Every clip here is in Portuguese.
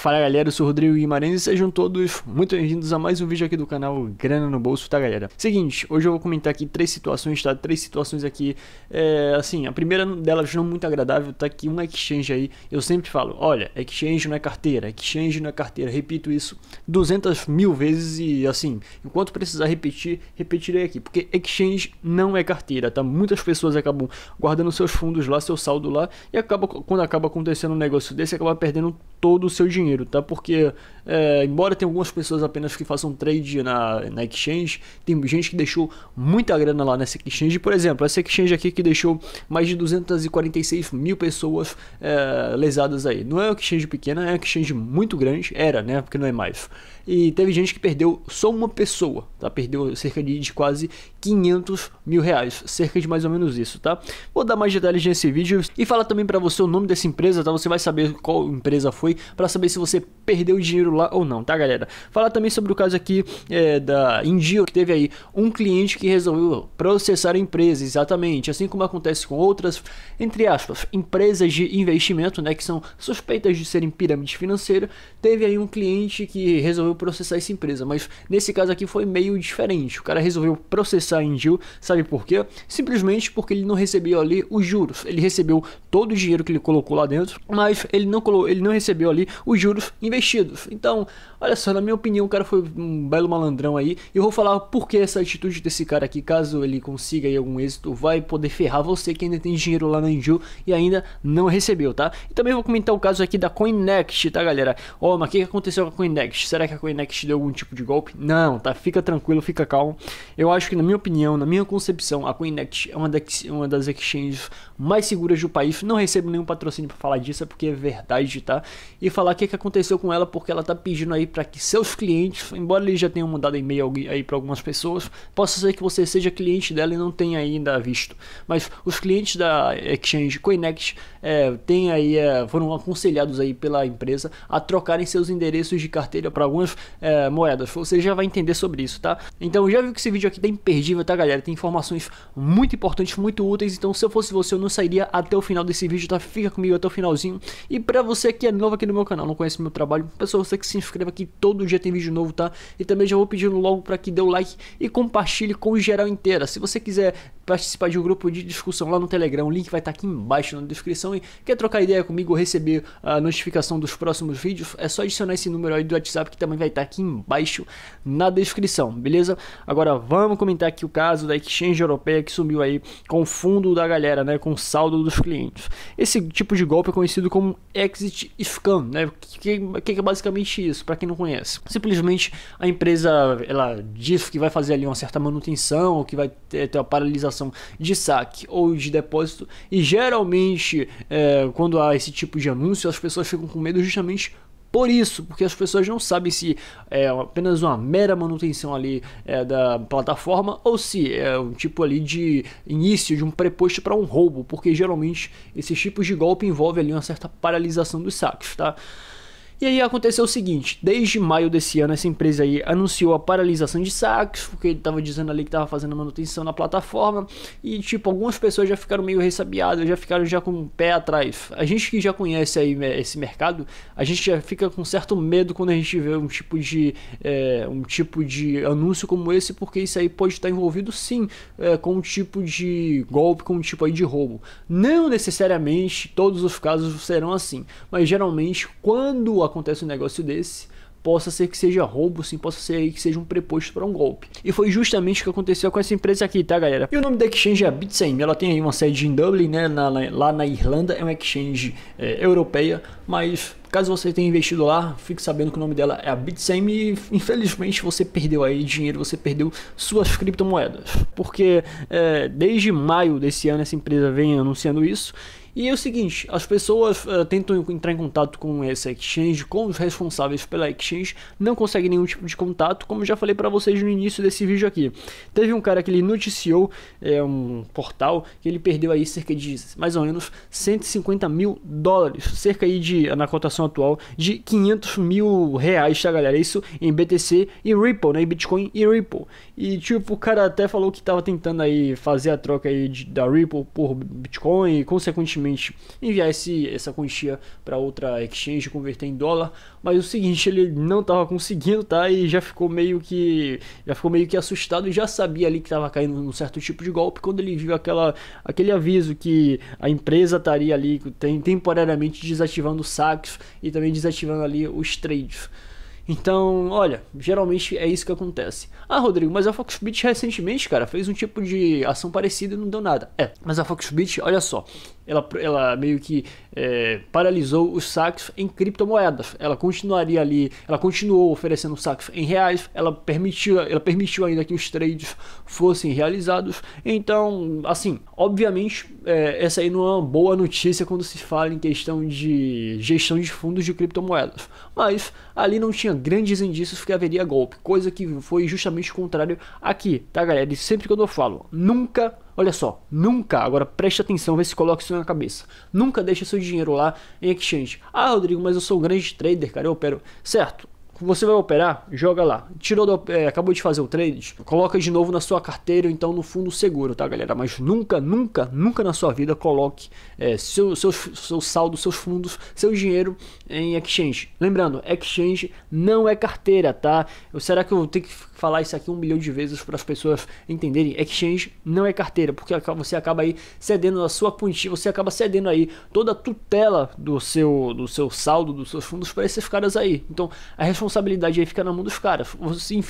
Fala galera, eu sou o Rodrigo Guimarães e sejam todos muito bem-vindos a mais um vídeo aqui do canal Grana no Bolso, tá galera? Seguinte, hoje eu vou comentar aqui três situações, tá? Três situações aqui, é, assim, a primeira delas não muito agradável, tá? Que um exchange aí, eu sempre falo, olha, exchange não é carteira, exchange não é carteira, repito isso 200 mil vezes e assim, enquanto precisar repetir, repetirei aqui, porque exchange não é carteira, tá? Muitas pessoas acabam guardando seus fundos lá, seu saldo lá e acaba, quando acaba acontecendo um negócio desse, acaba perdendo todo o seu dinheiro dinheiro, tá? Porque, é, embora tenha algumas pessoas apenas que façam trade na, na exchange, tem gente que deixou muita grana lá nessa exchange. Por exemplo, essa exchange aqui que deixou mais de 246 mil pessoas é, lesadas aí. Não é uma exchange pequena, é uma exchange muito grande. Era, né? Porque não é mais. E teve gente que perdeu só uma pessoa, tá? Perdeu cerca de, de quase 500 mil reais, cerca de mais ou menos isso, tá? Vou dar mais detalhes nesse vídeo e falar também para você o nome dessa empresa, tá? Você vai saber qual empresa foi para saber se se você perdeu dinheiro lá ou não, tá, galera? Falar também sobre o caso aqui é, da Indio, que teve aí um cliente que resolveu processar a empresa, exatamente, assim como acontece com outras, entre aspas, empresas de investimento, né, que são suspeitas de serem pirâmide financeira, teve aí um cliente que resolveu processar essa empresa, mas nesse caso aqui foi meio diferente, o cara resolveu processar a Indio, sabe por quê? Simplesmente porque ele não recebeu ali os juros, ele recebeu todo o dinheiro que ele colocou lá dentro, mas ele não, colocou, ele não recebeu ali os juros investidos investidos. Então, olha só, na minha opinião, o cara foi um belo malandrão aí. Eu vou falar por que essa atitude desse cara aqui, caso ele consiga aí algum êxito, vai poder ferrar você que ainda tem dinheiro lá na Inju e ainda não recebeu, tá? E também vou comentar o caso aqui da CoinNext, tá, galera? Ó, oh, mas o que aconteceu com a CoinNext? Será que a CoinNext deu algum tipo de golpe? Não, tá? Fica tranquilo, fica calmo. Eu acho que, na minha opinião, na minha concepção, a CoinNext é uma, uma das exchanges mais seguras do país. Não recebo nenhum patrocínio para falar disso, é porque é verdade, tá? E falar o que, que aconteceu com com ela porque ela está pedindo aí para que seus clientes, embora eles já tenham mandado e-mail aí para algumas pessoas, possa ser que você seja cliente dela e não tenha ainda visto. Mas os clientes da Exchange Coinex é, tem aí, é, foram aconselhados aí pela empresa a trocarem seus endereços de carteira para algumas é, moedas. Você já vai entender sobre isso, tá? Então já viu que esse vídeo aqui tá imperdível, tá galera? Tem informações muito importantes, muito úteis. Então se eu fosse você, eu não sairia até o final desse vídeo, tá? Fica comigo até o finalzinho. E para você que é novo aqui no meu canal, não conhece meu trabalho, trabalho. Pessoal, você que se inscreva aqui, todo dia tem vídeo novo, tá? E também já vou pedindo logo para que dê o like e compartilhe com o geral inteira. Se você quiser participar de um grupo de discussão lá no Telegram, o link vai estar tá aqui embaixo na descrição. E quer trocar ideia comigo ou receber a notificação dos próximos vídeos, é só adicionar esse número aí do WhatsApp que também vai estar tá aqui embaixo na descrição, beleza? Agora vamos comentar aqui o caso da exchange europeia que sumiu aí com o fundo da galera, né? Com o saldo dos clientes. Esse tipo de golpe é conhecido como exit scam, né? Que o que é basicamente isso, para quem não conhece? Simplesmente a empresa ela diz que vai fazer ali uma certa manutenção, ou que vai ter, ter uma paralisação de saque ou de depósito, e geralmente é, quando há esse tipo de anúncio, as pessoas ficam com medo justamente por isso, porque as pessoas não sabem se é apenas uma mera manutenção ali é, da plataforma ou se é um tipo ali de início de um preposto para um roubo, porque geralmente esses tipos de golpe envolve ali uma certa paralisação dos saques, tá? E aí aconteceu o seguinte, desde maio desse ano essa empresa aí anunciou a paralisação de saques, porque ele tava dizendo ali que tava fazendo manutenção na plataforma, e tipo, algumas pessoas já ficaram meio ressabiadas, já ficaram já com o pé atrás. A gente que já conhece aí né, esse mercado, a gente já fica com certo medo quando a gente vê um tipo de, é, um tipo de anúncio como esse, porque isso aí pode estar envolvido sim é, com um tipo de golpe, com um tipo aí de roubo. Não necessariamente todos os casos serão assim, mas geralmente quando a acontece um negócio desse, possa ser que seja roubo, sim, possa ser aí que seja um preposto para um golpe. E foi justamente o que aconteceu com essa empresa aqui, tá, galera? E o nome da exchange é a Bitsame. Ela tem aí uma sede em Dublin, né, na, lá na Irlanda, é uma exchange é, europeia, mas Caso você tenha investido lá, fique sabendo que o nome dela é a Bitsame e infelizmente você perdeu aí dinheiro, você perdeu suas criptomoedas. Porque é, desde maio desse ano essa empresa vem anunciando isso e é o seguinte, as pessoas uh, tentam entrar em contato com essa exchange, com os responsáveis pela exchange, não conseguem nenhum tipo de contato, como já falei para vocês no início desse vídeo aqui. Teve um cara que ele noticiou, é um portal, que ele perdeu aí cerca de mais ou menos 150 mil dólares, cerca aí de, na cotação atual, de 500 mil reais, tá galera? Isso em BTC e Ripple, né? Bitcoin e Ripple. E tipo, o cara até falou que tava tentando aí fazer a troca aí de, da Ripple por Bitcoin e consequentemente simplesmente enviar esse, essa quantia para outra exchange, converter em dólar, mas o seguinte, ele não estava conseguindo, tá? E já ficou meio que já ficou meio que assustado e já sabia ali que estava caindo um certo tipo de golpe quando ele viu aquela, aquele aviso que a empresa estaria ali tem, temporariamente desativando os saques e também desativando ali os trades. Então, olha, geralmente é isso que acontece. Ah, Rodrigo, mas a Foxbit recentemente, cara, fez um tipo de ação parecida e não deu nada. É, mas a Foxbit, olha só, ela, ela meio que é, paralisou os saques em criptomoedas. Ela continuaria ali, ela continuou oferecendo saques em reais, ela permitiu, ela permitiu ainda que os trades fossem realizados. Então, assim, obviamente, é, essa aí não é uma boa notícia quando se fala em questão de gestão de fundos de criptomoedas. Mas ali não tinha grandes indícios que haveria golpe, coisa que foi justamente o contrário aqui, tá galera? E sempre que eu falo, nunca Olha só, nunca, agora preste atenção, vê se coloca isso na cabeça. Nunca deixa seu dinheiro lá em exchange. Ah, Rodrigo, mas eu sou um grande trader, cara, eu opero. Certo, você vai operar? Joga lá. Tirou do, é, acabou de fazer o trade? Coloca de novo na sua carteira, ou então no fundo seguro, tá, galera? Mas nunca, nunca, nunca na sua vida coloque é, seu, seu, seu saldo, seus fundos, seu dinheiro em exchange. Lembrando, exchange não é carteira, tá? Eu, será que eu tenho que falar isso aqui um milhão de vezes para as pessoas entenderem? Exchange não é carteira, porque você acaba aí cedendo a sua quantia, você acaba cedendo aí toda a tutela do seu, do seu saldo, dos seus fundos para esses caras aí. Então, a responsabilidade responsabilidade aí fica na mão dos caras.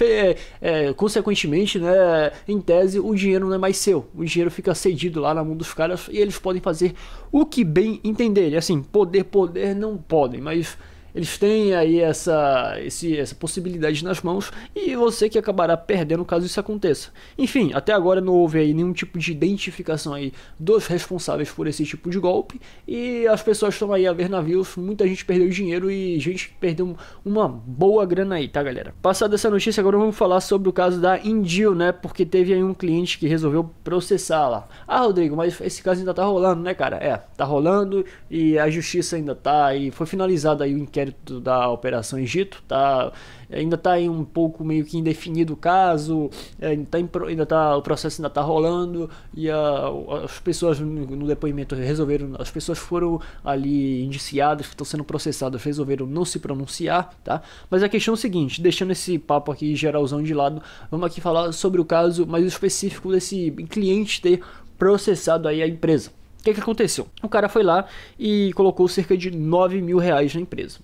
é, é, consequentemente, né, em tese, o dinheiro não é mais seu. O dinheiro fica cedido lá na mão dos caras e eles podem fazer o que bem entenderem. Assim, poder, poder, não podem, mas eles têm aí essa, esse, essa possibilidade nas mãos e você que acabará perdendo caso isso aconteça. Enfim, até agora não houve aí nenhum tipo de identificação aí dos responsáveis por esse tipo de golpe e as pessoas estão aí a ver navios, muita gente perdeu dinheiro e gente perdeu uma boa grana aí, tá galera? Passada essa notícia, agora vamos falar sobre o caso da Indio né? Porque teve aí um cliente que resolveu processá-la Ah, Rodrigo, mas esse caso ainda tá rolando, né, cara? É, tá rolando e a justiça ainda tá e foi finalizado aí o inquérito mérito da Operação Egito, tá, ainda está aí um pouco meio que indefinido o caso, é, tá ainda tá, o processo ainda está rolando e a, as pessoas no, no depoimento resolveram, as pessoas foram ali indiciadas, estão sendo processadas, resolveram não se pronunciar, tá? Mas a questão é a seguinte, deixando esse papo aqui geralzão de lado, vamos aqui falar sobre o caso mais específico desse cliente ter processado aí a empresa. O que, é que aconteceu? O cara foi lá e colocou cerca de 9 mil reais na empresa.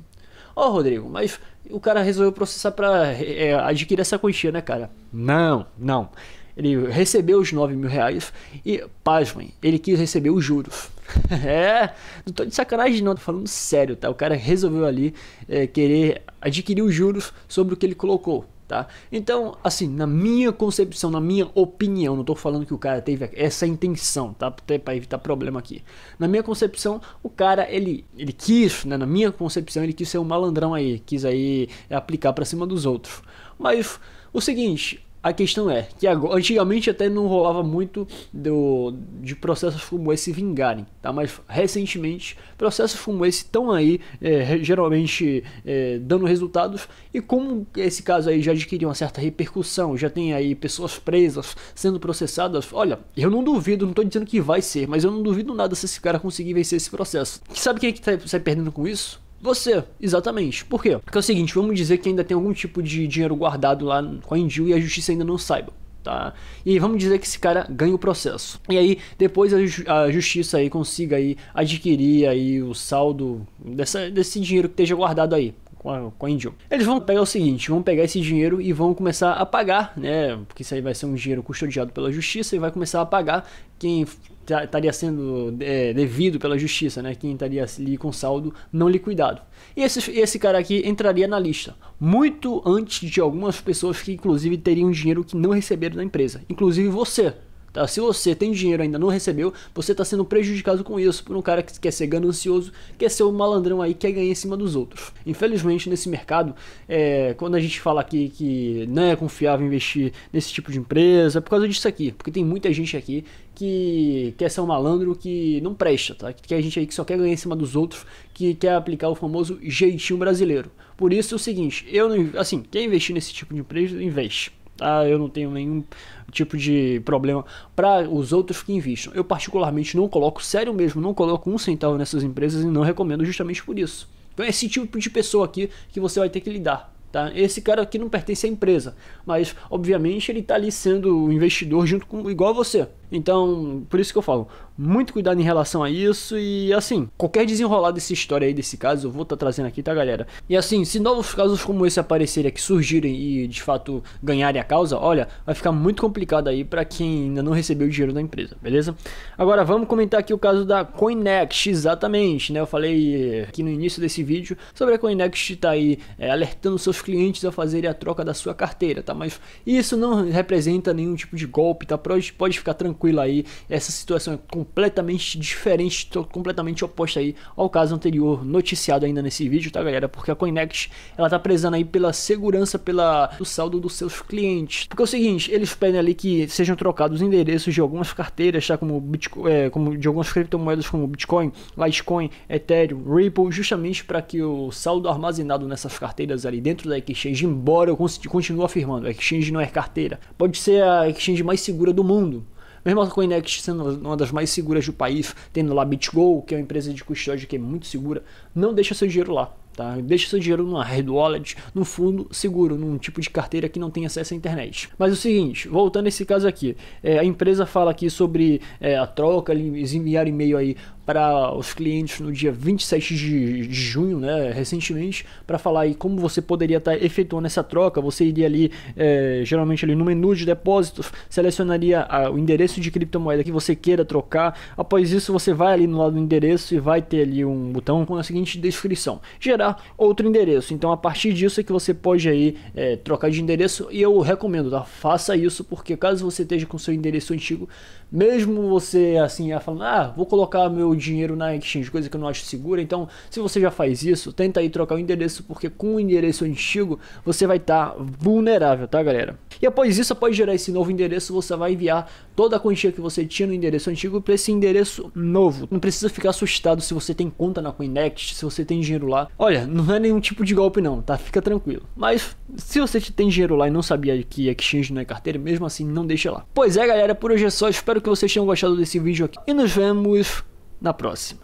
Ó, oh, Rodrigo, mas o cara resolveu processar para é, é, adquirir essa quantia, né, cara? Não, não. Ele recebeu os 9 mil reais e, pasmem, ele quis receber os juros. é, não tô de sacanagem não, tô falando sério, tá? O cara resolveu ali é, querer adquirir os juros sobre o que ele colocou tá? Então, assim, na minha concepção, na minha opinião, não estou falando que o cara teve essa intenção, tá? Até para evitar problema aqui. Na minha concepção, o cara ele ele quis, né, na minha concepção, ele quis ser um malandrão aí, quis aí aplicar para cima dos outros. Mas o seguinte, a questão é que agora, antigamente até não rolava muito do, de processos como esse vingarem, tá? mas recentemente processos como esse estão aí, é, geralmente é, dando resultados, e como esse caso aí já adquiriu uma certa repercussão, já tem aí pessoas presas sendo processadas, olha, eu não duvido, não estou dizendo que vai ser, mas eu não duvido nada se esse cara conseguir vencer esse processo. Sabe quem é que está perdendo com isso? Você, exatamente. Por quê? Porque é o seguinte, vamos dizer que ainda tem algum tipo de dinheiro guardado lá com a e a justiça ainda não saiba. Tá? E vamos dizer que esse cara ganha o processo. E aí depois a, ju a justiça aí consiga aí adquirir aí o saldo dessa, desse dinheiro que esteja guardado aí, com a Indio. Eles vão pegar o seguinte, vão pegar esse dinheiro e vão começar a pagar, né? Porque isso aí vai ser um dinheiro custodiado pela justiça e vai começar a pagar quem Tá, estaria sendo é, devido pela justiça, né? Quem estaria ali com saldo não liquidado. E esse, esse cara aqui entraria na lista, muito antes de algumas pessoas que inclusive teriam dinheiro que não receberam da empresa, inclusive você. Tá? Se você tem dinheiro e ainda não recebeu, você está sendo prejudicado com isso por um cara que quer ser ganancioso, quer ser o um malandrão aí, quer ganhar em cima dos outros. Infelizmente, nesse mercado, é, quando a gente fala aqui que não né, é confiável investir nesse tipo de empresa, é por causa disso aqui, porque tem muita gente aqui que quer ser um malandro que não presta, tá? Que tem gente aí que só quer ganhar em cima dos outros, que quer aplicar o famoso jeitinho brasileiro. Por isso é o seguinte, eu não, assim, quem investir nesse tipo de empresa, investe tá? Eu não tenho nenhum tipo de problema para os outros que investam. Eu particularmente não coloco, sério mesmo, não coloco um centavo nessas empresas e não recomendo justamente por isso. Então é esse tipo de pessoa aqui que você vai ter que lidar. Tá? Esse cara aqui não pertence à empresa, mas obviamente ele está ali sendo investidor junto com igual você. Então, por isso que eu falo, muito cuidado em relação a isso e assim, qualquer desenrolar dessa história aí, desse caso, eu vou estar tá trazendo aqui, tá galera? E assim, se novos casos como esse aparecerem aqui, surgirem e de fato ganharem a causa, olha, vai ficar muito complicado aí para quem ainda não recebeu o dinheiro da empresa, beleza? Agora vamos comentar aqui o caso da Coinex, exatamente, né? Eu falei aqui no início desse vídeo sobre a Coinex tá aí é, alertando seus clientes a fazerem a troca da sua carteira, tá? Mas isso não representa nenhum tipo de golpe, tá? Pode, pode ficar tranquilo tranquila aí. Essa situação é completamente diferente, completamente oposta aí ao caso anterior noticiado ainda nesse vídeo, tá galera? Porque a Coinex ela tá prezando aí pela segurança, pela do saldo dos seus clientes. Porque é o seguinte, eles pedem ali que sejam trocados os endereços de algumas carteiras, tá? Como, Bitcoin, é, como de algumas criptomoedas como Bitcoin, Litecoin, Ethereum, Ripple, justamente para que o saldo armazenado nessas carteiras ali dentro da exchange, embora eu continue afirmando, a exchange não é carteira, pode ser a exchange mais segura do mundo, mesmo a Coinex sendo uma das mais seguras do país, tendo lá BitGo, que é uma empresa de custódia que é muito segura, não deixa seu dinheiro lá. Tá? Deixa seu dinheiro numa Red wallet, num fundo seguro, num tipo de carteira que não tem acesso à internet. Mas é o seguinte, voltando a esse caso aqui, é, a empresa fala aqui sobre é, a troca, eles enviaram e-mail aí para os clientes no dia 27 de, de junho, né, recentemente, para falar aí como você poderia estar tá efetuando essa troca. Você iria ali, é, geralmente ali no menu de depósitos, selecionaria a, ah, o endereço de criptomoeda que você queira trocar. Após isso, você vai ali no lado do endereço e vai ter ali um botão com a seguinte descrição: gerar outro endereço. Então, a partir disso é que você pode aí é, trocar de endereço e eu recomendo, tá? Faça isso porque caso você esteja com seu endereço antigo, mesmo você assim, falando, ah, vou colocar meu dinheiro na exchange, coisa que eu não acho segura, então se você já faz isso, tenta aí trocar o endereço, porque com o endereço antigo você vai estar tá vulnerável, tá galera? E após isso, após gerar esse novo endereço, você vai enviar toda a quantia que você tinha no endereço antigo para esse endereço novo. Não precisa ficar assustado se você tem conta na Coinex, se você tem dinheiro lá. Olha, não é nenhum tipo de golpe não, tá? Fica tranquilo. Mas se você tem dinheiro lá e não sabia que exchange não é carteira, mesmo assim não deixa lá. Pois é, galera, por hoje é só. Espero que vocês tenham gostado desse vídeo aqui e nos vemos na próxima.